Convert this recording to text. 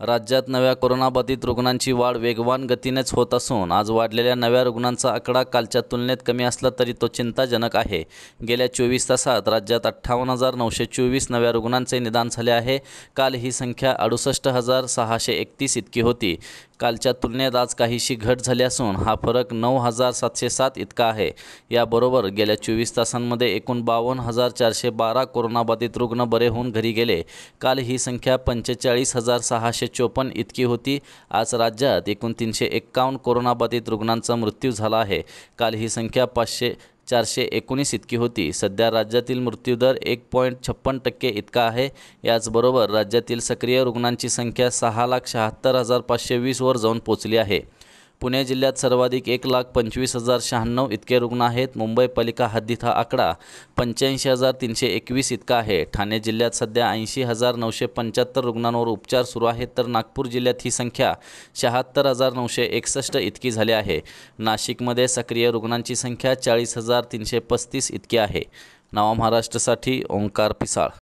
राज्यात नव्या कोरोनाबाधित रुग्णांची वाढ वेगवान गतीनेच होत असून आज वाढलेल्या नव्या रुग्णांचा आकडा कालच्या तुलनेत कमी असला तरी तो चिंताजनक आहे गेल्या चोवीस तासात राज्यात अठ्ठावन्न हजार नऊशे चोवीस नव्या रुग्णांचे निदान झाले आहे काल ही संख्या अडुसष्ट हजार सहाशे एकतीस इतकी होती कालच्या तुलनेत आज काहीशी घट झाली असून हा फरक नऊ हजार सातशे सात इतका आहे याबरोबर गेल्या चोवीस तासांमध्ये एकूण बावन्न हजार चारशे बारा कोरोनाबाधित रुग्ण बरे होऊन घरी गेले काल ही संख्या पंचेचाळीस हजार सहाशे चोपन्न इतकी होती आज राज्यात एकूण तीनशे एक्कावन्न कोरोनाबाधित रुग्णांचा मृत्यू झाला आहे काल ही संख्या पाचशे चारशे एकोणीस इतकी होती सध्या राज्यातील मृत्यूदर एक पॉईंट छप्पन टक्के इतका आहे याचबरोबर राज्यातील सक्रिय रुग्णांची संख्या सहा लाख शहात्तर हजार पाचशे वीसवर जाऊन पोचली आहे पुणे जिल्ह्यात सर्वाधिक एक लाख पंचवीस हजार शहाण्णव इतके रुग्ण आहेत मुंबई पालिका हद्दीत हा आकडा पंच्याऐंशी हजार तीनशे एकवीस इतका आहे ठाणे जिल्ह्यात सध्या ऐंशी हजार नऊशे पंच्याहत्तर रुग्णांवर उपचार सुरू आहेत तर नागपूर जिल्ह्यात ही संख्या शहात्तर हजार नऊशे एकसष्ट इतकी झाली आहे नाशिकमध्ये सक्रिय रुग्णांची संख्या चाळीस हजार तीनशे पस्तीस इतकी आहे नवा महाराष्ट्रसाठी ओंकार पिसाळ